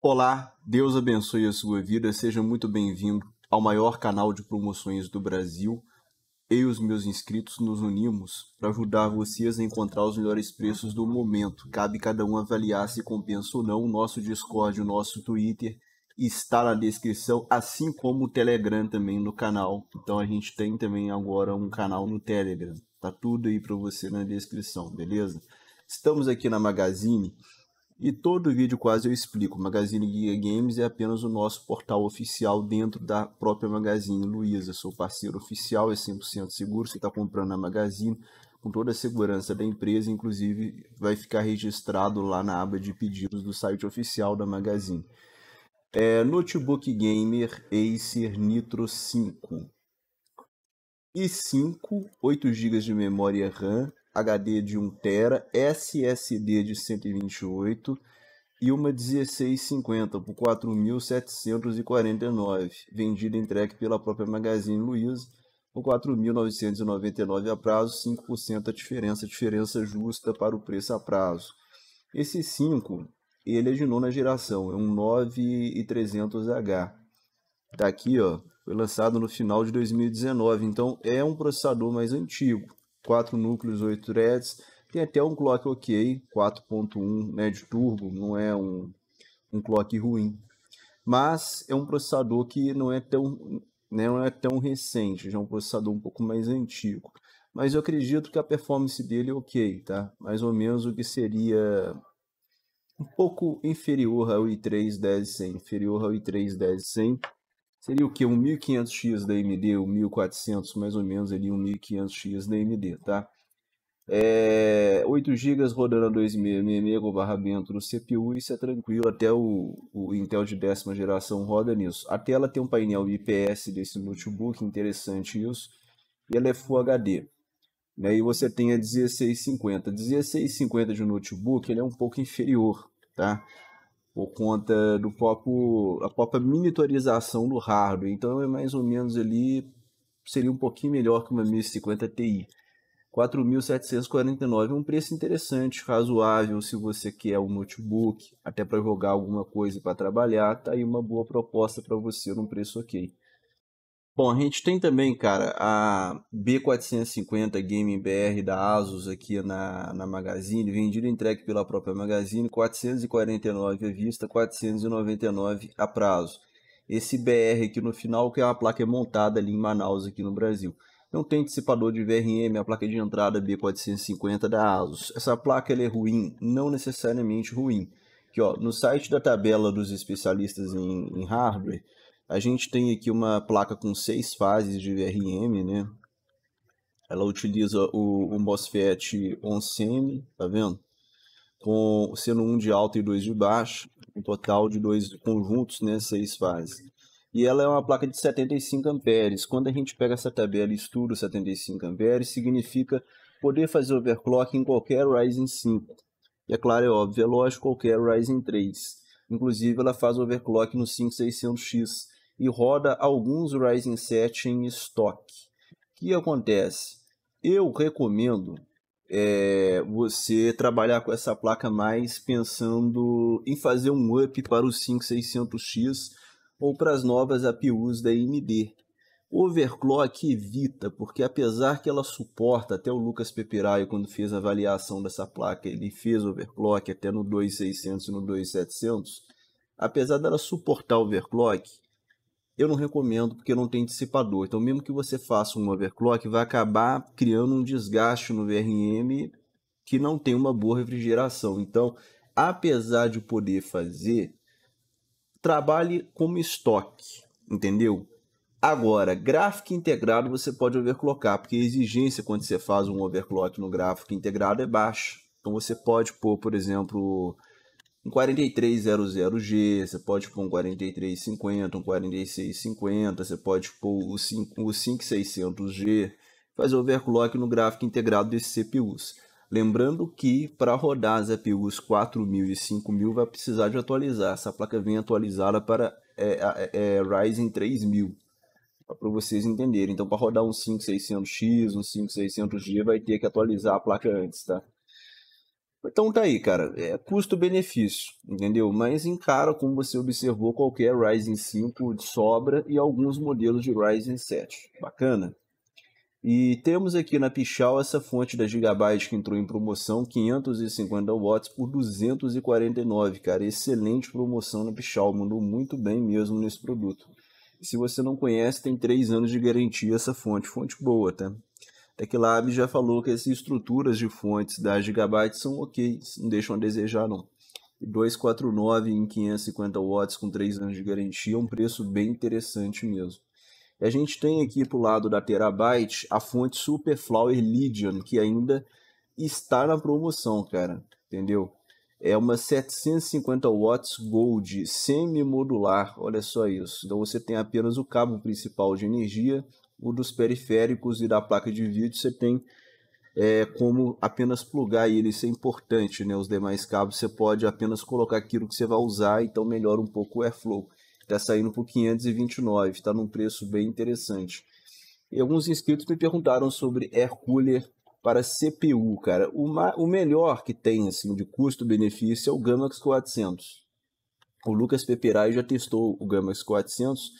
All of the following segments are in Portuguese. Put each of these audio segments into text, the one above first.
Olá, Deus abençoe a sua vida, seja muito bem-vindo ao maior canal de promoções do Brasil. Eu e os meus inscritos nos unimos para ajudar vocês a encontrar os melhores preços do momento. Cabe cada um avaliar se compensa ou não. O nosso Discord, o nosso Twitter está na descrição, assim como o Telegram também no canal. Então a gente tem também agora um canal no Telegram. Tá tudo aí para você na descrição, beleza? Estamos aqui na Magazine e todo vídeo quase eu explico. Magazine Guia Games é apenas o nosso portal oficial dentro da própria Magazine Luiza. Sou parceiro oficial, é 100% seguro. Você está comprando na Magazine com toda a segurança da empresa, inclusive vai ficar registrado lá na aba de pedidos do site oficial da Magazine. É, notebook Gamer Acer Nitro 5 e 5, 8 GB de memória RAM, HD de 1 tera, SSD de 128 e uma 1650 por 4.749, vendida em track pela própria Magazine Luiza por 4.999 a prazo, 5% a diferença, diferença justa para o preço a prazo. Esse 5, ele é de nona geração, é um 9300H. Tá aqui, ó, foi lançado no final de 2019, então é um processador mais antigo quatro núcleos, oito threads. Tem até um clock ok, 4.1 né, de turbo, não é um, um clock ruim. Mas é um processador que não é tão, né, não é tão recente, já é um processador um pouco mais antigo. Mas eu acredito que a performance dele é ok, tá? Mais ou menos o que seria um pouco inferior ao i3 10100, inferior ao i3 10100 Seria o que? Um 1500X da AMD, 1400 mais ou menos, ali um 1500X da AMD, tá? É, 8 GB rodando a 2,66 com dentro do CPU, isso é tranquilo, até o, o, Intel de décima geração roda nisso. A tela tem um painel IPS desse notebook, interessante isso, e ela é Full HD. Né? E aí você tem a 1650. 1650 de notebook, ele é um pouco inferior, tá? por conta do próprio a própria miniaturização do hardware. Então é mais ou menos ali seria um pouquinho melhor que uma 1050 Ti. 4.749 é um preço interessante, razoável se você quer um notebook, até para jogar alguma coisa para trabalhar, tá aí uma boa proposta para você num preço ok. Bom, a gente tem também, cara, a B450 Gaming BR da Asus aqui na, na Magazine, vendida e entregue pela própria Magazine, 449 à vista, 499 a prazo. Esse BR aqui no final, que é uma placa montada ali em Manaus, aqui no Brasil. Não tem dissipador de VRM, é a placa de entrada B450 da Asus. Essa placa é ruim? Não necessariamente ruim. Aqui, ó, no site da tabela dos especialistas em, em hardware, a gente tem aqui uma placa com seis fases de VRM, né? Ela utiliza o, o MOSFET 11M, tá vendo? Com, sendo um de alta e dois de baixo, um total de dois conjuntos, né? Seis fases. E ela é uma placa de 75 amperes. Quando a gente pega essa tabela e estuda 75 amperes, significa poder fazer overclock em qualquer Ryzen 5. E é claro, é óbvio, é lógico, qualquer Ryzen 3. Inclusive, ela faz overclock no 5600X, e roda alguns Ryzen 7 em estoque. O que acontece? Eu recomendo é, você trabalhar com essa placa mais pensando em fazer um up para o 5600X ou para as novas APUs da AMD. Overclock evita, porque apesar que ela suporta, até o Lucas Peperaio, quando fez a avaliação dessa placa, ele fez overclock até no 2600 e no 2700, apesar dela suportar overclock, eu não recomendo porque não tem dissipador. Então, mesmo que você faça um overclock, vai acabar criando um desgaste no VRM que não tem uma boa refrigeração. Então, apesar de poder fazer, trabalhe como estoque, entendeu? Agora, gráfico integrado você pode overclockar, porque a exigência quando você faz um overclock no gráfico integrado é baixa. Então você pode pôr, por exemplo, um 4300G, você pode pôr um 4350, um 4650, você pode pôr o, 5600G, fazer overclock no gráfico integrado desses CPUs. Lembrando que para rodar as APUs 4000 e 5000 vai precisar de atualizar. Essa placa vem atualizada para é, é, é Ryzen 3000, para vocês entenderem. Então para rodar um 5600X, um 5600G vai ter que atualizar a placa antes, tá? Então tá aí, cara. É custo-benefício, entendeu? Mas encara, como você observou, qualquer Ryzen 5 de sobra e alguns modelos de Ryzen 7. Bacana? E temos aqui na Pichal essa fonte da Gigabyte que entrou em promoção, 550 watts por 249, cara. Excelente promoção na Pichal, mandou muito bem mesmo nesse produto. se você não conhece, tem 3 anos de garantia essa fonte, fonte boa, tá? TechLab é já falou que as estruturas de fontes da Gigabyte são ok, não deixam a desejar não. E 249 em 550 watts com 3 anos de garantia é um preço bem interessante mesmo. E a gente tem aqui para o lado da Terabyte a fonte Superflower Legion, que ainda está na promoção, cara, entendeu? É uma 750 watts Gold semi-modular, olha só isso. Então você tem apenas o cabo principal de energia, o dos periféricos e da placa de vídeo você tem é, como apenas plugar ele, isso é importante, né? Os demais cabos você pode apenas colocar aquilo que você vai usar, então melhora um pouco o airflow. Está saindo por 529, está num preço bem interessante. E alguns inscritos me perguntaram sobre air cooler para CPU, cara. O, o melhor que tem assim de custo-benefício é o Gamax 400. O Lucas Peperai já testou o Gamax 400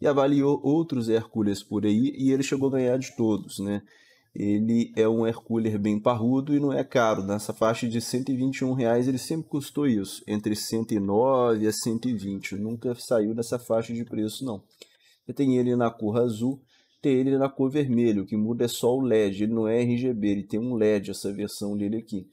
e avaliou outros Hercules por aí e ele chegou a ganhar de todos, né? Ele é um Hercules bem parrudo e não é caro. Nessa faixa de 121 reais ele sempre custou isso, entre 109 a 120. Nunca saiu dessa faixa de preço não. Eu tem ele na cor azul, tem ele na cor vermelho. O que muda é só o LED. Ele não é RGB, ele tem um LED essa versão dele aqui.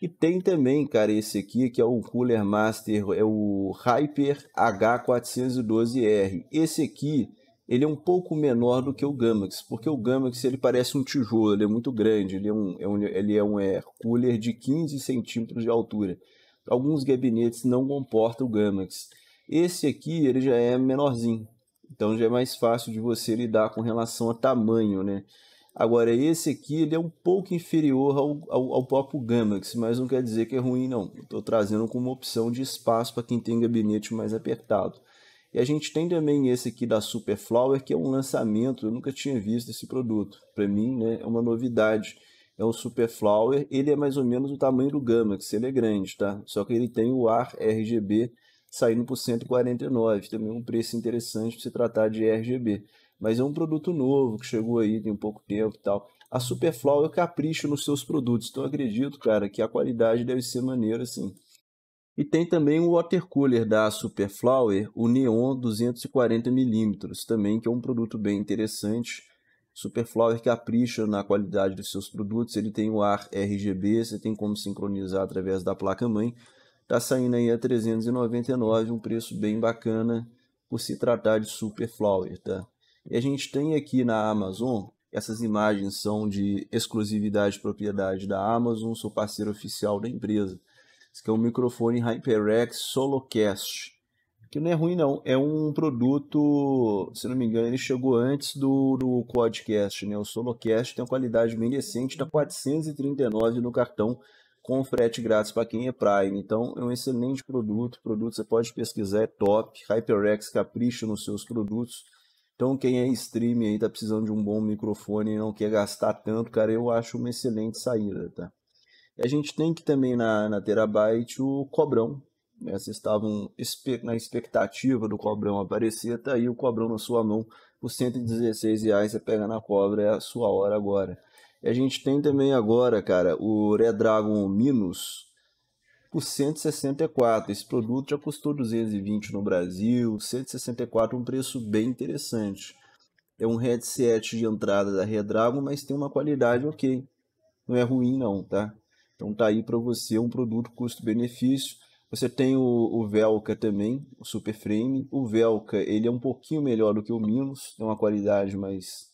E tem também, cara, esse aqui que é o Cooler Master, é o Hyper H412R. Esse aqui, ele é um pouco menor do que o Gamax, porque o Gamax ele parece um tijolo, ele é muito grande, ele é um, é um, ele é um cooler de 15 centímetros de altura. Alguns gabinetes não comportam o Gamax. Esse aqui, ele já é menorzinho, então já é mais fácil de você lidar com relação a tamanho, né? Agora, esse aqui ele é um pouco inferior ao, ao, ao próprio Gamax, mas não quer dizer que é ruim, não. Estou trazendo como uma opção de espaço para quem tem gabinete mais apertado. E a gente tem também esse aqui da Super Flower, que é um lançamento, eu nunca tinha visto esse produto. Para mim, né, é uma novidade. É um Flower. ele é mais ou menos o tamanho do Gamax, ele é grande, tá? Só que ele tem o ar RGB saindo por 149, também um preço interessante para se tratar de RGB mas é um produto novo que chegou aí tem um pouco tempo e tal. A Superflow eu é capricho nos seus produtos, então acredito, cara, que a qualidade deve ser maneira assim. E tem também o water cooler da Superflower, o Neon 240mm, também que é um produto bem interessante. Superflower é capricha na qualidade dos seus produtos, ele tem o ar RGB, você tem como sincronizar através da placa-mãe. Está saindo aí a 399, um preço bem bacana por se tratar de Superflower, tá? E a gente tem aqui na Amazon, essas imagens são de exclusividade e propriedade da Amazon, sou parceiro oficial da empresa. Esse aqui é um microfone HyperX Solocast, que não é ruim não, é um produto, se não me engano, ele chegou antes do, do Quadcast, né? O Solocast tem uma qualidade bem decente, está 439 no cartão com frete grátis para quem é Prime. Então, é um excelente produto. produto você pode pesquisar, é top. HyperX capricha nos seus produtos. Então, quem é stream aí tá precisando de um bom microfone e não quer gastar tanto, cara, eu acho uma excelente saída, tá? E a gente tem que também na, na Terabyte o Cobrão. Né? Vocês estavam na expectativa do Cobrão aparecer, tá aí o Cobrão na sua mão. Por 116 reais você pega na cobra, é a sua hora agora. E a gente tem também agora, cara, o Redragon Minus, por 164. Esse produto já custou 220 no Brasil, 164 um preço bem interessante. É um headset de entrada da Redragon, mas tem uma qualidade ok. Não é ruim não, tá? Então tá aí para você um produto custo-benefício. Você tem o, o, também, o Super Frame. O Velka ele é um pouquinho melhor do que o Minus, tem uma qualidade mais,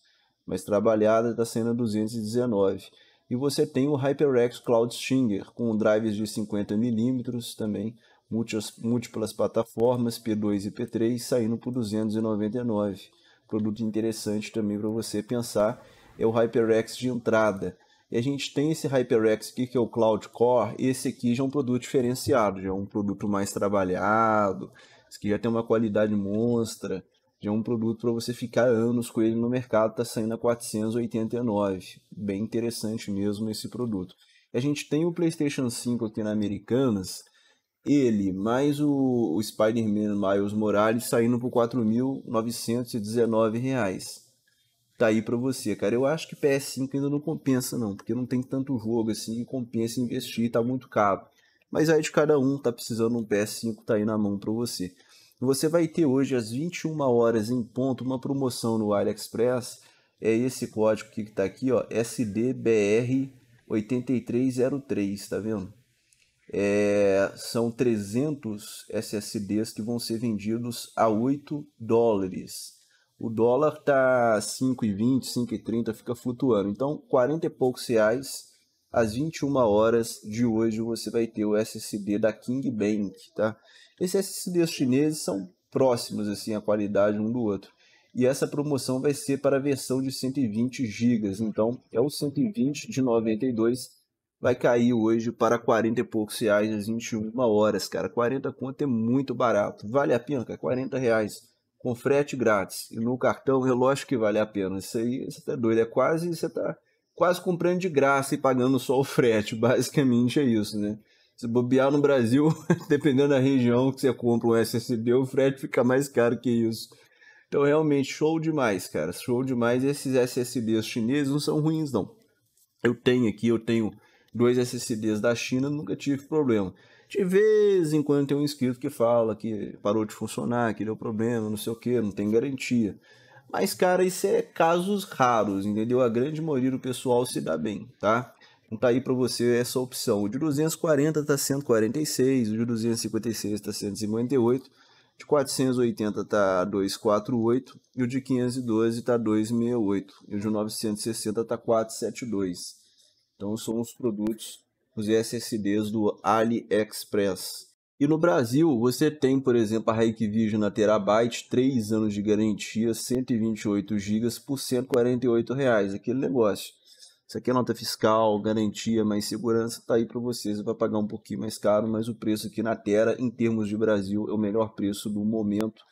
mais trabalhada, está sendo 219. E você tem o HyperX Cloud Stinger, com drives de 50mm também, múltiplas, múltiplas plataformas, P2 e P3, saindo por 299. Produto interessante também para você pensar é o HyperX de entrada. E a gente tem esse HyperX aqui, que é o Cloud Core, esse aqui já é um produto diferenciado, já é um produto mais trabalhado, esse aqui já tem uma qualidade monstra, já é um produto para você ficar anos com ele no mercado, está saindo a 489. Bem interessante mesmo esse produto. A gente tem o PlayStation 5 aqui na Americanas, ele mais o, o Spider-Man Miles Morales saindo por R$ 4.919 tá aí para você, cara. Eu acho que PS5 ainda não compensa, não, porque não tem tanto jogo assim que compensa investir, tá muito caro. Mas aí de cada um, tá precisando um PS5, tá aí na mão para você. Você vai ter hoje às 21 horas em ponto uma promoção no AliExpress. É esse código que está aqui, ó, SDBR8303, tá vendo? É, são 300 SSDs que vão ser vendidos a 8 dólares. O dólar tá 5,20, 5,30, fica flutuando. Então, 40 e poucos reais às 21 horas de hoje você vai ter o SSD da King Bank, tá? Esses SSDs chineses são próximos assim a qualidade um do outro. E essa promoção vai ser para a versão de 120 GB, então é o 120 de 92 vai cair hoje para 40 e poucos reais às 21 horas, cara. 40 conto é muito barato. Vale a pena, cara, 40 reais com frete grátis e no cartão relógio que vale a pena. Isso aí, você tá doido, é quase você tá quase comprando de graça e pagando só o frete. Basicamente é isso, né? Se bobear no Brasil, dependendo da região que você compra um SSD, o frete fica mais caro que isso. Então, realmente, show demais, cara. Show demais. Esses SSDs chineses não são ruins, não. Eu tenho aqui, eu tenho dois SSDs da China, nunca tive problema. De vez em quando tem um inscrito que fala que parou de funcionar, que deu problema, não sei o que, não tem garantia. Mas, cara, isso é casos raros, entendeu? A grande maioria do pessoal se dá bem, tá? Então tá aí para você essa opção. O de 240 está 146, o de 256 está 158, de 480 está 248 e o de 512 está 268 e o de 960 está 472. Então são os produtos, os SSDs do AliExpress. E no Brasil, você tem, por exemplo, a Hikvision na Terabyte, 3 anos de garantia, 128 GB por R$ reais, aquele negócio. Isso aqui é nota fiscal, garantia, mais segurança, tá aí para vocês, vai pagar um pouquinho mais caro, mas o preço aqui na Terra, em termos de Brasil, é o melhor preço do momento.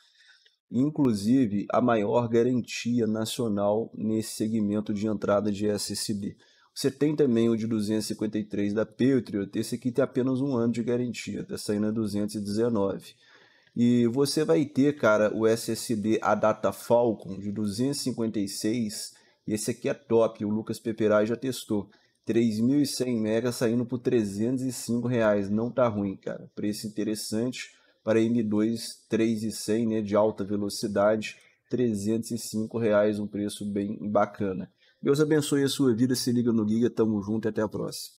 Inclusive, a maior garantia nacional nesse segmento de entrada de SSD. Você tem também o de 253 da Patriot, esse aqui tem apenas um ano de garantia, está saindo a 219. E você vai ter, cara, o SSD Adata Falcon de 256, e esse aqui é top, o Lucas Peperai já testou. 3.100 mega saindo por 305 reais, não tá ruim, cara. Preço interessante para M2 3100, né, de alta velocidade, 305 reais, um preço bem bacana. Deus abençoe a sua vida, se liga no Giga, tamo junto e até a próxima.